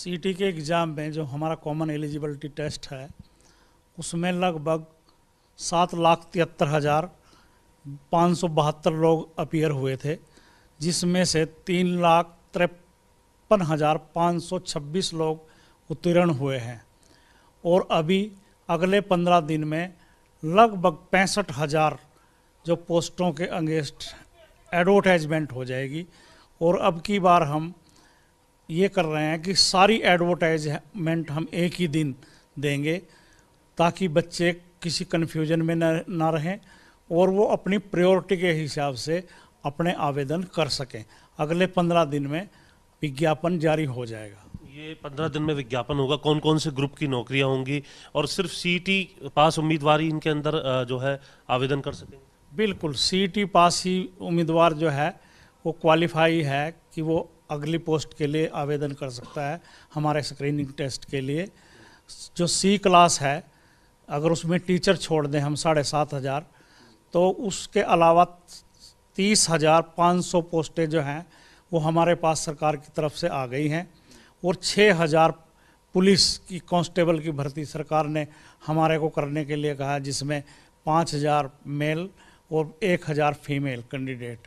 सीटी के एग्ज़ाम में जो हमारा कॉमन एलिजिबिलिटी टेस्ट है उसमें लगभग सात लाख तिहत्तर हज़ार पाँच सौ बहत्तर लोग अपियर हुए थे जिसमें से तीन लाख तिरपन हज़ार पाँच सौ छब्बीस लोग उत्तीर्ण हुए हैं और अभी अगले पंद्रह दिन में लगभग पैंसठ हज़ार जो पोस्टों के अंगेस्ट एडवर्टाइजमेंट हो जाएगी और अब की बार हम ये कर रहे हैं कि सारी एडवर्टाइजमेंट हम एक ही दिन देंगे ताकि बच्चे किसी कन्फ्यूजन में ना रहें और वो अपनी प्रायोरिटी के हिसाब से अपने आवेदन कर सकें अगले पंद्रह दिन में विज्ञापन जारी हो जाएगा ये पंद्रह दिन में विज्ञापन होगा कौन कौन से ग्रुप की नौकरियां होंगी और सिर्फ सी पास उम्मीदवार ही इनके अंदर जो है आवेदन कर सकेंगे बिल्कुल सी पास ही उम्मीदवार जो है वो क्वालिफाई है कि वो अगली पोस्ट के लिए आवेदन कर सकता है हमारे स्क्रीनिंग टेस्ट के लिए जो सी क्लास है अगर उसमें टीचर छोड़ दें हम साढ़े सात हज़ार तो उसके अलावा तीस हज़ार पाँच सौ पोस्टें जो हैं वो हमारे पास सरकार की तरफ से आ गई हैं और छः हज़ार पुलिस की कांस्टेबल की भर्ती सरकार ने हमारे को करने के लिए कहा जिसमें पाँच हज़ार मेल और एक हज़ार फीमेल कैंडिडेट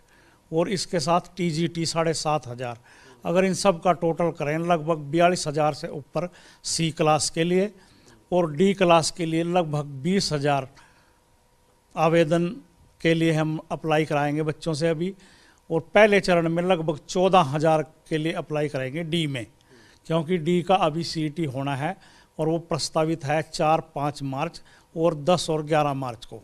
और इसके साथ टी जी टी साढ़े सात हज़ार अगर इन सब का टोटल करें लगभग बयालीस हज़ार से ऊपर सी क्लास के लिए और डी क्लास के लिए लगभग बीस हज़ार आवेदन के लिए हम अप्लाई कराएंगे बच्चों से अभी और पहले चरण में लगभग चौदह हज़ार के लिए अप्लाई कराएंगे डी में क्योंकि डी का अभी सी e होना है और वो प्रस्तावित है चार पाँच मार्च और दस और ग्यारह मार्च को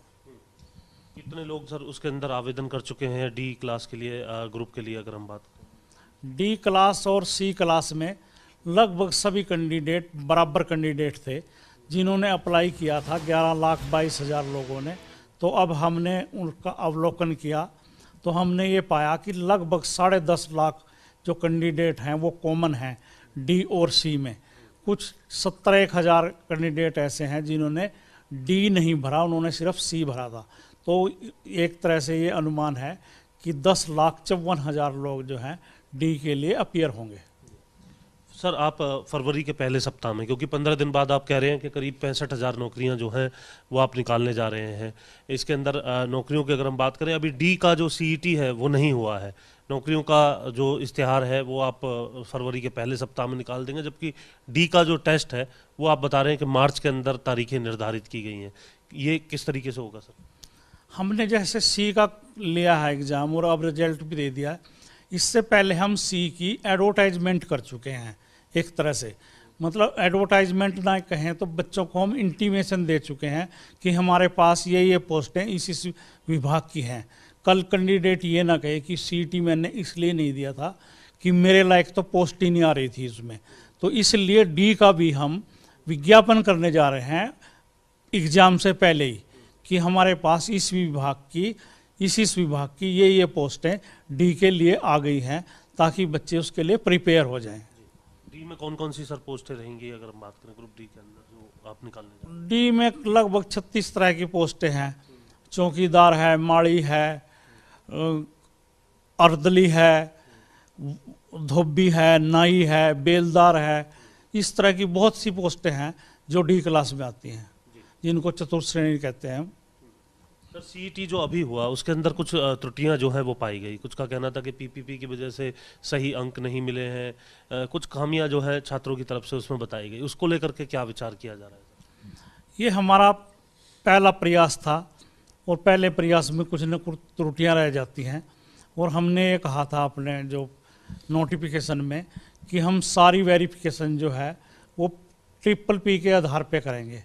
कितने लोग सर उसके अंदर आवेदन कर चुके हैं डी क्लास के लिए ग्रुप के लिए अगर हम बात करें डी क्लास और सी क्लास में लगभग सभी कैंडिडेट बराबर कैंडिडेट थे जिन्होंने अप्लाई किया था ग्यारह लाख बाईस हज़ार लोगों ने तो अब हमने उनका अवलोकन किया तो हमने ये पाया कि लगभग साढ़े दस लाख जो कैंडिडेट हैं वो कॉमन हैं डी और सी में कुछ सत्तर एक हज़ार कैंडिडेट ऐसे हैं जिन्होंने डी नहीं भरा उन्होंने सिर्फ सी भरा था तो एक तरह से ये अनुमान है कि दस लाख चौवन हज़ार लोग जो हैं डी के लिए अपियर होंगे सर आप फरवरी के पहले सप्ताह में क्योंकि पंद्रह दिन बाद आप कह रहे हैं कि करीब पैंसठ हज़ार नौकरियां जो हैं वो आप निकालने जा रहे हैं इसके अंदर नौकरियों की अगर हम बात करें अभी डी का जो सीईटी e है वो नहीं हुआ है नौकरियों का जो इश्तहार है वो आप फरवरी के पहले सप्ताह में निकाल देंगे जबकि डी का जो टेस्ट है वो आप बता रहे हैं कि मार्च के अंदर तारीखें निर्धारित की गई हैं ये किस तरीके से होगा सर हमने जैसे सी का लिया है एग्ज़ाम और अब रिजल्ट भी दे दिया है इससे पहले हम सी की एडवर्टाइजमेंट कर चुके हैं एक तरह से मतलब एडवर्टाइजमेंट ना कहें तो बच्चों को हम इंटीमेशन दे चुके हैं कि हमारे पास ये ये पोस्टें इस इस विभाग की हैं कल कैंडिडेट ये ना कहे कि सीटी मैंने इसलिए नहीं दिया था कि मेरे लायक तो पोस्ट ही नहीं आ रही थी इसमें तो इसलिए डी का भी हम विज्ञापन करने जा रहे हैं एग्ज़ाम से पहले ही कि हमारे पास इस विभाग की इस इस विभाग की ये ये पोस्टें डी के लिए आ गई हैं ताकि बच्चे उसके लिए प्रिपेयर हो जाएं डी में कौन कौन सी सर पोस्टें रहेंगी अगर हम बात करें ग्रुप डी के अंदर जो आप निकालने डी में लगभग छत्तीस तरह की पोस्टें हैं चौकीदार है माड़ी है अर्दली है धोबी है नाई है बेलदार है इस तरह की बहुत सी पोस्टें हैं जो डी क्लास में आती हैं जिनको चतुर्थ श्रेणी कहते हैं सर सीईटी e जो अभी हुआ उसके अंदर कुछ त्रुटियां जो है वो पाई गई कुछ का कहना था कि पीपीपी की वजह से सही अंक नहीं मिले हैं कुछ खामियां जो है छात्रों की तरफ से उसमें बताई गई उसको लेकर के क्या विचार किया जा रहा है ये हमारा पहला प्रयास था और पहले प्रयास में कुछ न कुछ त्रुटियाँ रह जाती हैं और हमने ये कहा था अपने जो नोटिफिकेशन में कि हम सारी वेरिफिकेशन जो है वो ट्रिपल पी के आधार पे करेंगे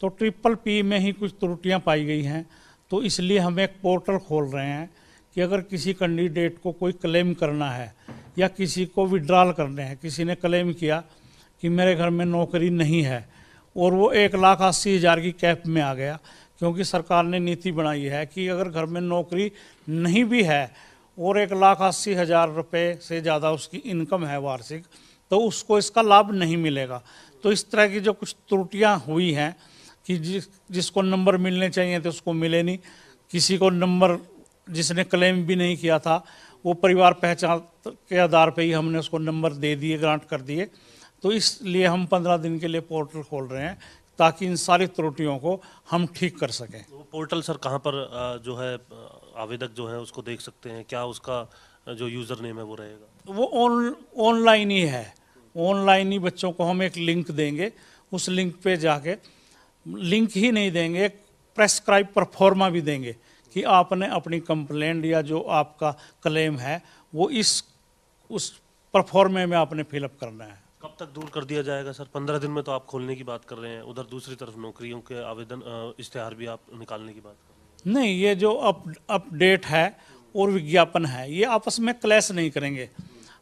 तो ट्रिपल पी में ही कुछ त्रुटियां पाई गई हैं तो इसलिए हम एक पोर्टल खोल रहे हैं कि अगर किसी कैंडिडेट को कोई क्लेम करना है या किसी को विड्रॉल करने हैं किसी ने क्लेम किया कि मेरे घर में नौकरी नहीं है और वो एक लाख अस्सी हज़ार की कैप में आ गया क्योंकि सरकार ने नीति बनाई है कि अगर घर में नौकरी नहीं भी है और एक लाख अस्सी हज़ार रुपये से ज़्यादा उसकी इनकम है वार्षिक तो उसको इसका लाभ नहीं मिलेगा तो इस तरह की जो कुछ त्रुटियाँ हुई हैं कि जिस जिसको नंबर मिलने चाहिए थे उसको मिले नहीं किसी को नंबर जिसने क्लेम भी नहीं किया था वो परिवार पहचान के आधार पर ही हमने उसको नंबर दे दिए ग्रांट कर दिए तो इसलिए हम पंद्रह दिन के लिए पोर्टल खोल रहे हैं ताकि इन सारी त्रुटियों को हम ठीक कर सकें तो पोर्टल सर कहाँ पर जो है आवेदक जो है उसको देख सकते हैं क्या उसका जो यूज़र नेम है वो रहेगा वो ऑन ऑनलाइन ही है ऑनलाइन ही बच्चों को हम एक लिंक देंगे उस लिंक पे जाके लिंक ही नहीं देंगे एक प्रेस्क्राइब परफॉर्मा भी देंगे कि आपने अपनी कंप्लेंट या जो आपका क्लेम है वो इस उस परफॉर्मे में आपने फिलअप करना है कब तक दूर कर दिया जाएगा सर पंद्रह दिन में तो आप खोलने की बात कर रहे हैं उधर दूसरी तरफ नौकरियों के आवेदन इश्तेहार भी आप निकालने की बात कर रहे हैं नहीं ये जो अप अपडेट है और विज्ञापन है ये आपस में क्लैश नहीं करेंगे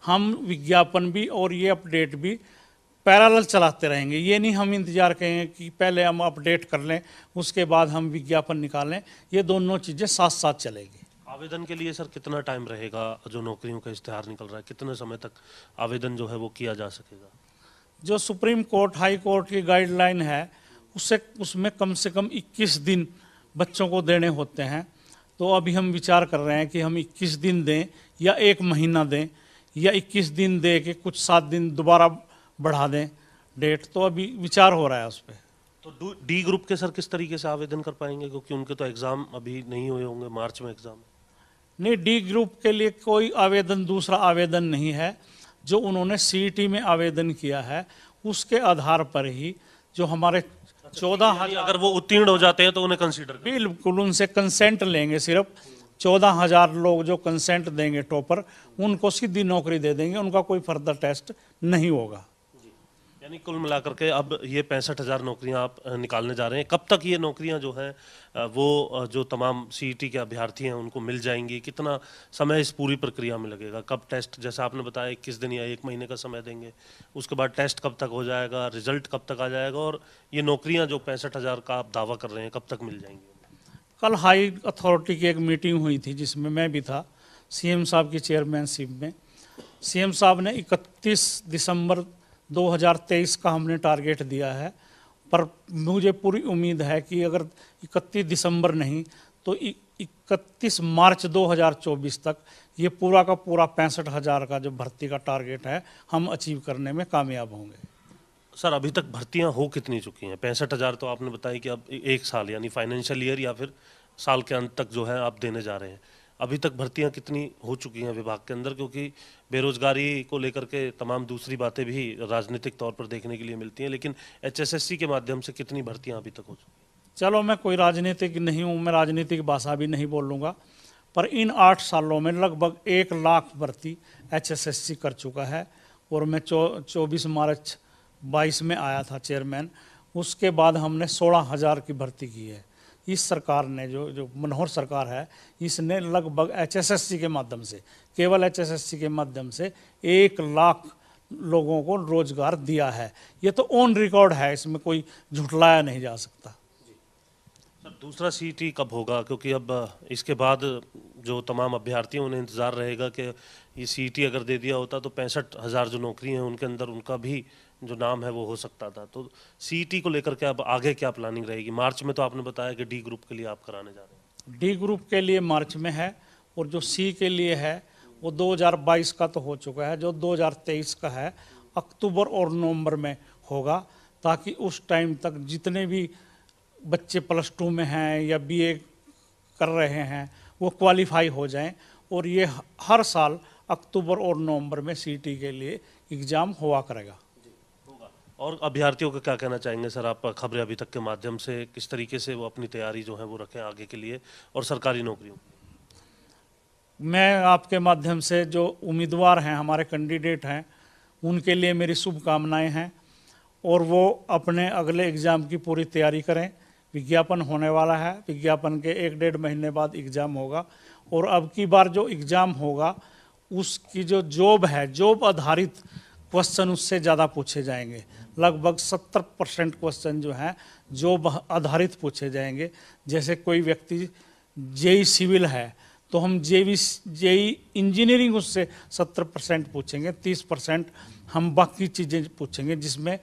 हम विज्ञापन भी और ये अपडेट भी पैराल चलाते रहेंगे ये नहीं हम इंतज़ार करेंगे कि पहले हम अपडेट कर लें उसके बाद हम विज्ञापन निकालें ये दोनों चीज़ें साथ साथ चलेगी आवेदन के लिए सर कितना टाइम रहेगा जो नौकरियों का इश्तहार निकल रहा है कितने समय तक आवेदन जो है वो किया जा सकेगा जो सुप्रीम कोर्ट हाई कोर्ट की गाइडलाइन है उसे उसमें कम से कम 21 दिन बच्चों को देने होते हैं तो अभी हम विचार कर रहे हैं कि हम 21 दिन दें या एक महीना दें या 21 दिन दे के कुछ सात दिन दोबारा बढ़ा दें डेट तो अभी विचार हो रहा है उस पर तो डी ग्रुप के सर किस तरीके से आवेदन कर पाएंगे क्योंकि उनके तो एग्ज़ाम अभी नहीं हुए होंगे मार्च में एग्ज़ाम नहीं डी ग्रुप के लिए कोई आवेदन दूसरा आवेदन नहीं है जो उन्होंने सी में आवेदन किया है उसके आधार पर ही जो हमारे अच्छा, तो चौदह हजार अगर वो उत्तीर्ण हो जाते हैं तो उन्हें कंसीडर बिल्कुल उनसे कंसेंट लेंगे सिर्फ चौदह हजार लोग जो कंसेंट देंगे टॉपर उनको सीधी नौकरी दे देंगे उनका कोई फर्दर टेस्ट नहीं होगा यानी कुल मिलाकर के अब ये पैंसठ हज़ार नौकरियाँ आप निकालने जा रहे हैं कब तक ये नौकरियाँ जो हैं वो जो तमाम सी e के अभ्यर्थी हैं उनको मिल जाएंगी कितना समय इस पूरी प्रक्रिया में लगेगा कब टेस्ट जैसा आपने बताया इक्कीस दिन या एक महीने का समय देंगे उसके बाद टेस्ट कब तक हो जाएगा रिजल्ट कब तक आ जाएगा और ये नौकरियाँ जो पैंसठ हज़ार का आप दावा कर रहे हैं कब तक मिल जाएंगी कल हाई अथॉरिटी की एक मीटिंग हुई थी जिसमें मैं भी था सी साहब की चेयरमैनशिप में सीएम साहब ने इकतीस दिसंबर 2023 का हमने टारगेट दिया है पर मुझे पूरी उम्मीद है कि अगर 31 दिसंबर नहीं तो 31 मार्च 2024 तक ये पूरा का पूरा पैंसठ हज़ार का जो भर्ती का टारगेट है हम अचीव करने में कामयाब होंगे सर अभी तक भर्तियां हो कितनी चुकी हैं पैंसठ हज़ार तो आपने बताया कि अब एक साल यानी फाइनेंशियल ईयर या फिर साल के अंत तक जो है आप देने जा रहे हैं अभी तक भर्तियां कितनी हो चुकी हैं विभाग के अंदर क्योंकि बेरोजगारी को लेकर के तमाम दूसरी बातें भी राजनीतिक तौर पर देखने के लिए मिलती हैं लेकिन एचएसएससी के माध्यम से कितनी भर्तियां अभी तक हो चुकी चलो मैं कोई राजनीतिक नहीं हूँ मैं राजनीतिक भाषा भी नहीं बोलूँगा पर इन आठ सालों में लगभग एक लाख भर्ती एच कर चुका है और मैं चौ चौबीस मार्च बाईस में आया था चेयरमैन उसके बाद हमने सोलह हज़ार की भर्ती की है इस सरकार ने जो जो मनोहर सरकार है इसने लगभग एचएसएससी के माध्यम से केवल एचएसएससी के माध्यम से एक लाख लोगों को रोजगार दिया है ये तो ऑन रिकॉर्ड है इसमें कोई झुटलाया नहीं जा सकता सर दूसरा सीटी कब होगा क्योंकि अब इसके बाद जो तमाम अभ्यर्थी हैं उन्हें इंतज़ार रहेगा कि ये सी e अगर दे दिया होता तो पैंसठ हज़ार जो नौकरी हैं उनके अंदर उनका भी जो नाम है वो हो सकता था तो सी e को लेकर के अब आगे क्या प्लानिंग रहेगी मार्च में तो आपने बताया कि डी ग्रुप के लिए आप कराने जा रहे हैं डी ग्रुप के लिए मार्च में है और जो सी e के लिए है वो 2022 का तो हो चुका है जो 2023 का है अक्टूबर और नवंबर में होगा ताकि उस टाइम तक जितने भी बच्चे प्लस टू में हैं या बीए कर रहे हैं वो क्वालिफाई हो जाएं और ये हर साल अक्टूबर और नवंबर में सीटी के लिए एग्ज़ाम हुआ करेगा और अभ्यर्थियों का क्या कहना चाहेंगे सर आप खबरें अभी तक के माध्यम से किस तरीके से वो अपनी तैयारी जो है वो रखें आगे के लिए और सरकारी नौकरियों मैं आपके माध्यम से जो उम्मीदवार हैं हमारे कैंडिडेट हैं उनके लिए मेरी शुभकामनाएँ हैं और वो अपने अगले एग्ज़ाम की पूरी तैयारी करें विज्ञापन होने वाला है विज्ञापन के एक डेढ़ महीने बाद एग्ज़ाम होगा और अब की बार जो एग्ज़ाम होगा उसकी जो जॉब है जॉब आधारित क्वेश्चन उससे ज़्यादा पूछे जाएंगे लगभग 70 परसेंट क्वेश्चन जो हैं जॉब आधारित पूछे जाएंगे जैसे कोई व्यक्ति जेई सिविल है तो हम जेवी जेई इंजीनियरिंग उससे 70 परसेंट पूछेंगे 30 परसेंट हम बाकी चीज़ें पूछेंगे जिसमें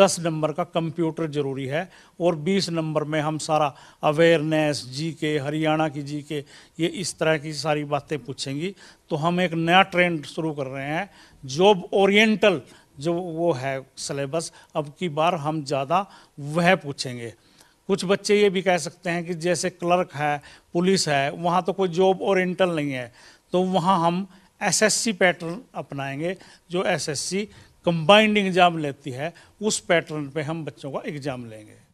10 नंबर का कंप्यूटर जरूरी है और 20 नंबर में हम सारा अवेयरनेस जी के हरियाणा की जी के ये इस तरह की सारी बातें पूछेंगी तो हम एक नया ट्रेंड शुरू कर रहे हैं जॉब ओरिएंटल जो वो है सिलेबस अब की बार हम ज़्यादा वह पूछेंगे कुछ बच्चे ये भी कह सकते हैं कि जैसे क्लर्क है पुलिस है वहाँ तो कोई जॉब ओरिएंटल नहीं है तो वहाँ हम एसएससी पैटर्न अपनाएंगे जो एसएससी कंबाइंड एग्ज़ाम लेती है उस पैटर्न पे हम बच्चों का एग्ज़ाम लेंगे